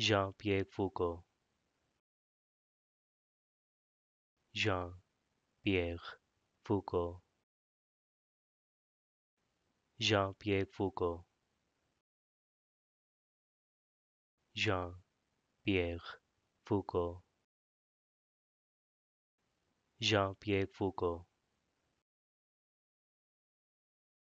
Jean-Pierre Foucault. Jean-Pierre Foucault. Jean-Pierre Foucault. Jean-Pierre Foucault. Jean-Pierre Foucault.